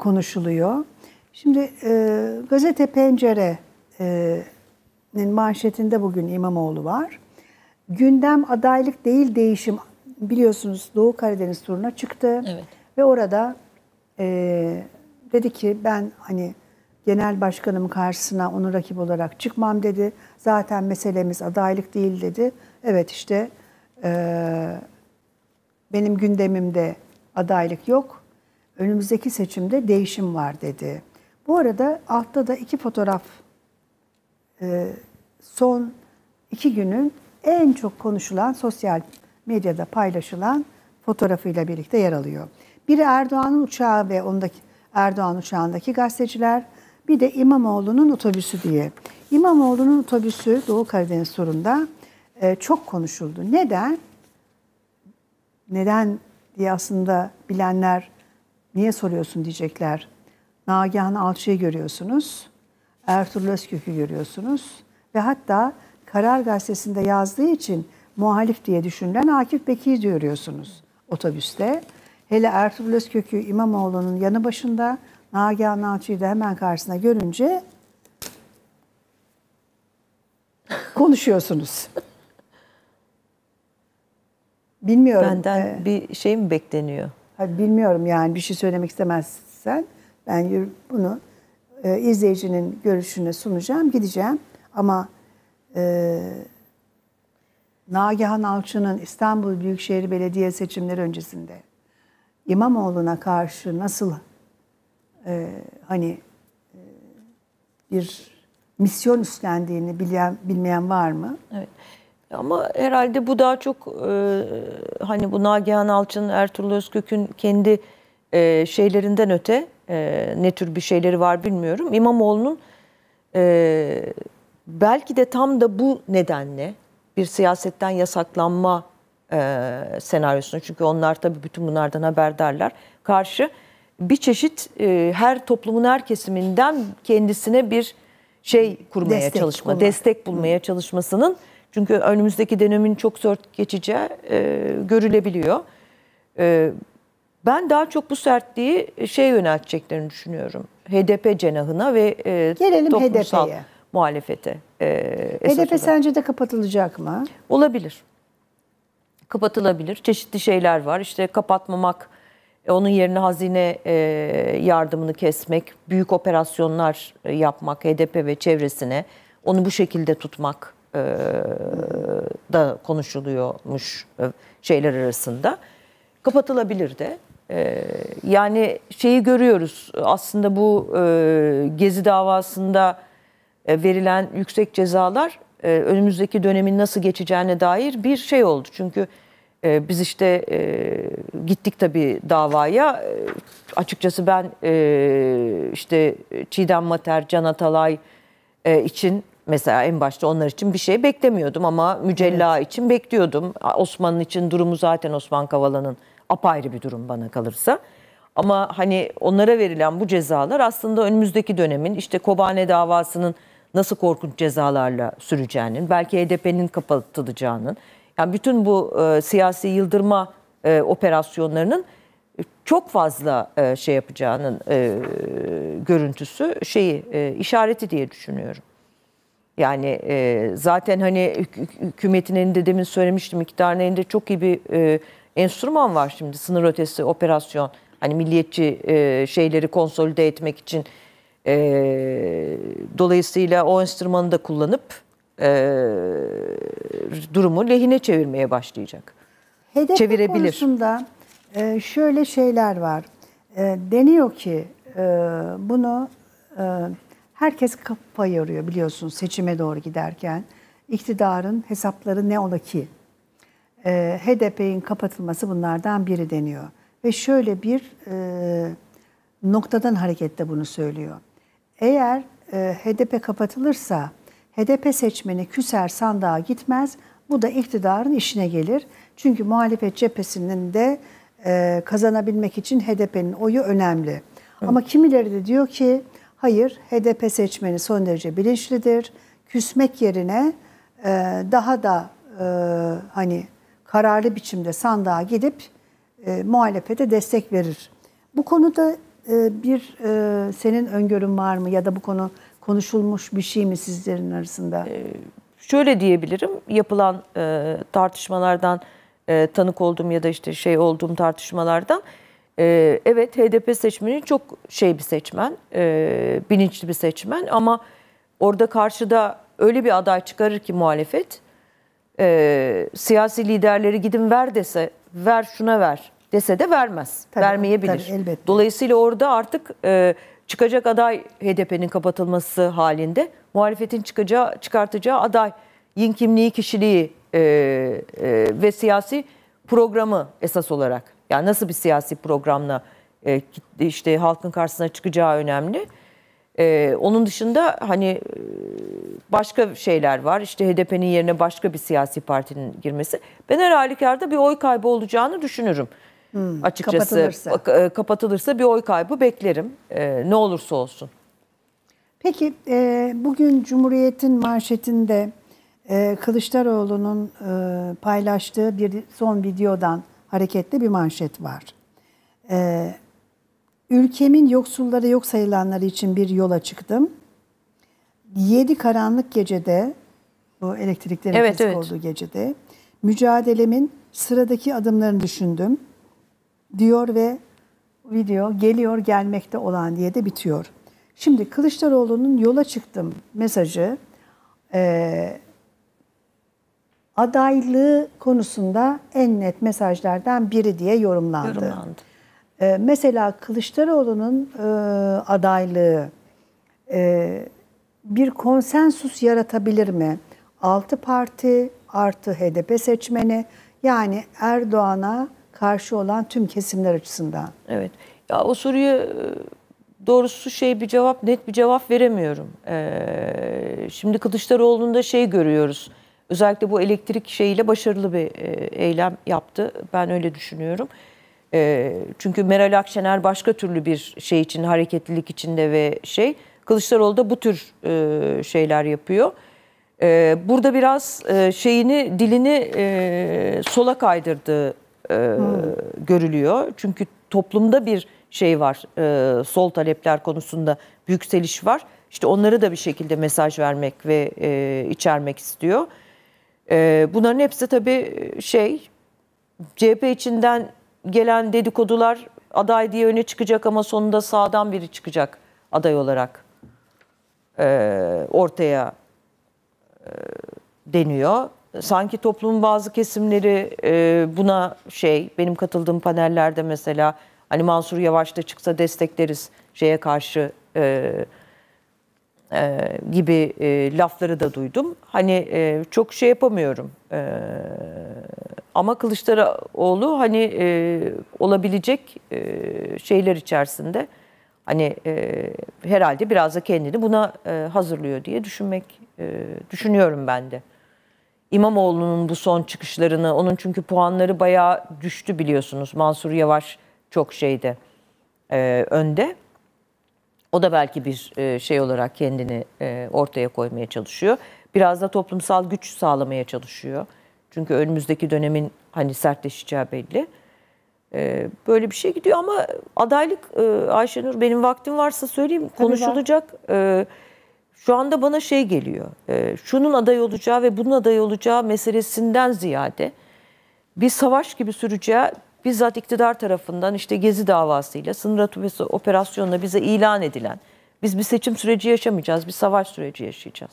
konuşuluyor. Şimdi e, gazete Pencere'nin e, manşetinde bugün İmamoğlu var. Gündem adaylık değil değişim. Biliyorsunuz Doğu Karadeniz turuna çıktı. Evet. Ve orada e, dedi ki ben hani genel başkanım karşısına onun rakip olarak çıkmam dedi. Zaten meselemiz adaylık değil dedi. Evet işte e, benim gündemimde adaylık yok önümüzdeki seçimde değişim var dedi. Bu arada altta da iki fotoğraf e, son iki günün en çok konuşulan sosyal medyada paylaşılan fotoğrafıyla birlikte yer alıyor. Biri Erdoğan'ın uçağı ve ondaki Erdoğan uçağındaki gazeteciler, bir de İmamoğlu'nun otobüsü diye. İmamoğlu'nun otobüsü Doğu Karadeniz turunda e, çok konuşuldu. Neden? Neden diye aslında bilenler Niye soruyorsun diyecekler. Nagihan Alçı'yı görüyorsunuz. Ertuğrul Özkök'ü görüyorsunuz. Ve hatta Karar Gazetesi'nde yazdığı için muhalif diye düşünülen Akif Bekir'i görüyorsunuz otobüste. Hele Ertuğrul Özkök'ü İmamoğlu'nun yanı başında, Nagihan Alçı'yı da hemen karşısına görünce konuşuyorsunuz. Bilmiyorum. Benden ee, bir şey mi bekleniyor? Bilmiyorum yani bir şey söylemek istemezsen ben bunu e, izleyicinin görüşüne sunacağım, gideceğim. Ama e, Nagihan Alçı'nın İstanbul Büyükşehir Belediye seçimleri öncesinde İmamoğlu'na karşı nasıl e, hani e, bir misyon üstlendiğini bilen, bilmeyen var mı? Evet. Ama herhalde bu daha çok e, hani bu Nagihan Alçın, Ertuğrul Özkök'ün kendi e, şeylerinden öte e, ne tür bir şeyleri var bilmiyorum. İmamoğlu'nun e, belki de tam da bu nedenle bir siyasetten yasaklanma e, senaryosunu çünkü onlar tabii bütün bunlardan haberdarlar karşı bir çeşit e, her toplumun her kesiminden kendisine bir şey kurmaya destek çalışma, bulmak. destek bulmaya çalışmasının çünkü önümüzdeki dönemin çok zor geçeceği e, görülebiliyor. E, ben daha çok bu sertliği e, şey yönelteceklerini düşünüyorum. HDP cenahına ve e, Gelelim toplumsal muhalefete. E, HDP olarak. sence de kapatılacak mı? Olabilir. Kapatılabilir. Çeşitli şeyler var. İşte kapatmamak, e, onun yerine hazine e, yardımını kesmek, büyük operasyonlar e, yapmak HDP ve çevresine, onu bu şekilde tutmak e, da konuşuluyormuş e, şeyler arasında. Kapatılabilir de. E, yani şeyi görüyoruz aslında bu e, Gezi davasında e, verilen yüksek cezalar e, önümüzdeki dönemin nasıl geçeceğine dair bir şey oldu. Çünkü e, biz işte e, gittik tabii davaya. E, açıkçası ben e, işte Çiğdem Mater, Can Atalay e, için Mesela en başta onlar için bir şey beklemiyordum ama Mücella evet. için bekliyordum. Osman'ın için durumu zaten Osman Kavala'nın apayrı bir durum bana kalırsa. Ama hani onlara verilen bu cezalar aslında önümüzdeki dönemin işte Kobane davasının nasıl korkunç cezalarla süreceğinin, belki HDP'nin kapatılacağının, yani bütün bu e, siyasi yıldırma e, operasyonlarının çok fazla e, şey yapacağının e, görüntüsü şeyi e, işareti diye düşünüyorum. Yani e, zaten hani hükümetin elinde demin söylemiştim iktidarın elinde çok iyi bir e, enstrüman var şimdi sınır ötesi operasyon. Hani milliyetçi e, şeyleri konsolide etmek için e, dolayısıyla o enstrümanı da kullanıp e, durumu lehine çevirmeye başlayacak. Hedef Çevirebilir. konusunda e, şöyle şeyler var. E, deniyor ki e, bunu e, Herkes kafa yoruyor biliyorsun seçime doğru giderken. İktidarın hesapları ne ola ki? E, ee, HDP'nin kapatılması bunlardan biri deniyor. Ve şöyle bir e, noktadan hareketle bunu söylüyor. Eğer e, HDP kapatılırsa HDP seçmeni küser sandığa gitmez. Bu da iktidarın işine gelir. Çünkü muhalefet cephesinin de e, kazanabilmek için HDP'nin oyu önemli. Evet. Ama kimileri de diyor ki Hayır, HDP seçmeni son derece bilinçlidir. Küsmek yerine e, daha da e, hani kararlı biçimde sandığa gidip e, muhalefete destek verir. Bu konuda e, bir e, senin öngörün var mı ya da bu konu konuşulmuş bir şey mi sizlerin arasında? Ee, şöyle diyebilirim, yapılan e, tartışmalardan e, tanık olduğum ya da işte şey olduğum tartışmalardan ee, evet HDP seçmeni çok şey bir seçmen, e, bilinçli bir seçmen ama orada karşıda öyle bir aday çıkarır ki muhalefet e, siyasi liderleri gidin ver dese, ver şuna ver dese de vermez, tabii, vermeyebilir. Tabii, elbette. Dolayısıyla orada artık e, çıkacak aday HDP'nin kapatılması halinde muhalefetin çıkacağı, çıkartacağı aday yin kimliği, kişiliği e, e, ve siyasi programı esas olarak yani nasıl bir siyasi programla e, işte halkın karşısına çıkacağı önemli. E, onun dışında hani e, başka şeyler var. İşte HDP'nin yerine başka bir siyasi partinin girmesi. Ben her halükarda bir oy kaybı olacağını düşünürüm. Hmm, açıkçası kapatılırsa. E, kapatılırsa bir oy kaybı beklerim. E, ne olursa olsun. Peki e, bugün Cumhuriyet'in manşetinde e, Kılıçdaroğlu'nun e, paylaştığı bir son videodan hareketli bir manşet var. Ee, ülkemin yoksulları yok sayılanları için bir yola çıktım. Yedi karanlık gecede, bu elektriklerin evet, kesik evet. olduğu gecede, mücadelemin sıradaki adımlarını düşündüm diyor ve video geliyor gelmekte olan diye de bitiyor. Şimdi Kılıçdaroğlu'nun yola çıktım mesajı e, adaylığı konusunda en net mesajlardan biri diye yorumlandı. yorumlandı. Ee, mesela Kılıçdaroğlu'nun e, adaylığı e, bir konsensus yaratabilir mi? Altı parti artı HDP seçmeni yani Erdoğan'a karşı olan tüm kesimler açısından. Evet. Ya o soruyu e, doğrusu şey bir cevap net bir cevap veremiyorum. Ee, şimdi Kılıçdaroğlu'nda şey görüyoruz Özellikle bu elektrik şeyiyle başarılı bir e, eylem yaptı. Ben öyle düşünüyorum. E, çünkü Meral Akşener başka türlü bir şey için, hareketlilik içinde ve şey. Kılıçdaroğlu da bu tür e, şeyler yapıyor. burada biraz şeyini, dilini sola kaydırdığı hmm. görülüyor. Çünkü toplumda bir şey var, sol talepler konusunda yükseliş var. İşte onları da bir şekilde mesaj vermek ve içermek istiyor. E, bunların hepsi tabii e, şey CHP içinden gelen dedikodular aday diye öne çıkacak ama sonunda sağdan biri çıkacak aday olarak e, ortaya e, deniyor. Sanki toplumun bazı kesimleri e, buna şey benim katıldığım panellerde mesela hani Mansur Yavaş da çıksa destekleriz şeye karşı e, e, gibi e, lafları da duydum. Hani e, çok şey yapamıyorum. E, ama Kılıçdaroğlu hani e, olabilecek e, şeyler içerisinde hani e, herhalde biraz da kendini buna e, hazırlıyor diye düşünmek e, düşünüyorum ben de. İmamoğlu'nun bu son çıkışlarını, onun çünkü puanları bayağı düştü biliyorsunuz. Mansur Yavaş çok şeyde e, önde. O da belki bir e, şey olarak kendini e, ortaya koymaya çalışıyor. Biraz da toplumsal güç sağlamaya çalışıyor. Çünkü önümüzdeki dönemin hani sertleşeceği belli. E, böyle bir şey gidiyor ama adaylık Ayşenur benim vaktim varsa söyleyeyim konuşulacak. Var. Şu anda bana şey geliyor. Şunun aday olacağı ve bunun aday olacağı meselesinden ziyade bir savaş gibi süreceği bizzat iktidar tarafından işte Gezi davasıyla sınır atubesi operasyonla bize ilan edilen biz bir seçim süreci yaşamayacağız, bir savaş süreci yaşayacağız.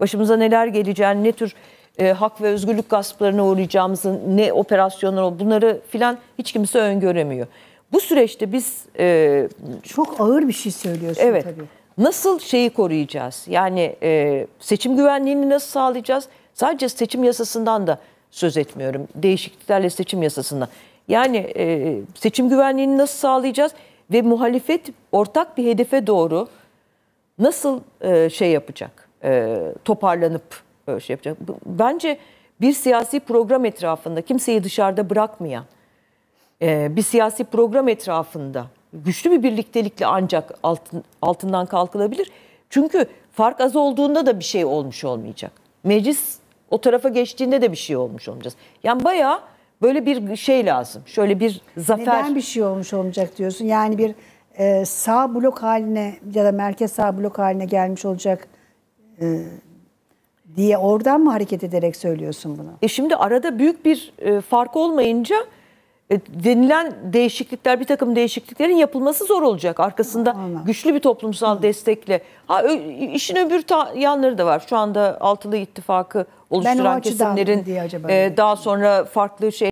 Başımıza neler geleceğini, ne tür e, hak ve özgürlük gasplarına uğrayacağımızın ne operasyonlar bunları filan hiç kimse öngöremiyor. Bu süreçte biz... E, Çok ağır bir şey söylüyorsun evet, tabii. Nasıl şeyi koruyacağız? Yani e, seçim güvenliğini nasıl sağlayacağız? Sadece seçim yasasından da söz etmiyorum. Değişikliklerle seçim yasasından. Yani e, seçim güvenliğini nasıl sağlayacağız ve muhalefet ortak bir hedefe doğru nasıl e, şey yapacak, e, toparlanıp e, şey yapacak. Bence bir siyasi program etrafında kimseyi dışarıda bırakmayan e, bir siyasi program etrafında güçlü bir birliktelikle ancak altın, altından kalkılabilir. Çünkü fark az olduğunda da bir şey olmuş olmayacak. Meclis o tarafa geçtiğinde de bir şey olmuş olmayacağız. Yani bayağı Böyle bir şey lazım. Şöyle bir zafer. Neden bir şey olmuş olmayacak diyorsun? Yani bir e, sağ blok haline ya da merkez sağ blok haline gelmiş olacak e, diye oradan mı hareket ederek söylüyorsun bunu? E şimdi arada büyük bir e, fark olmayınca e, denilen değişiklikler bir takım değişikliklerin yapılması zor olacak. Arkasında Anladım. güçlü bir toplumsal Hı. destekle. Ha işin öbür ta, yanları da var. Şu anda altılı ittifakı oluşturan kesimlerin diye acaba e, daha sonra farklı şey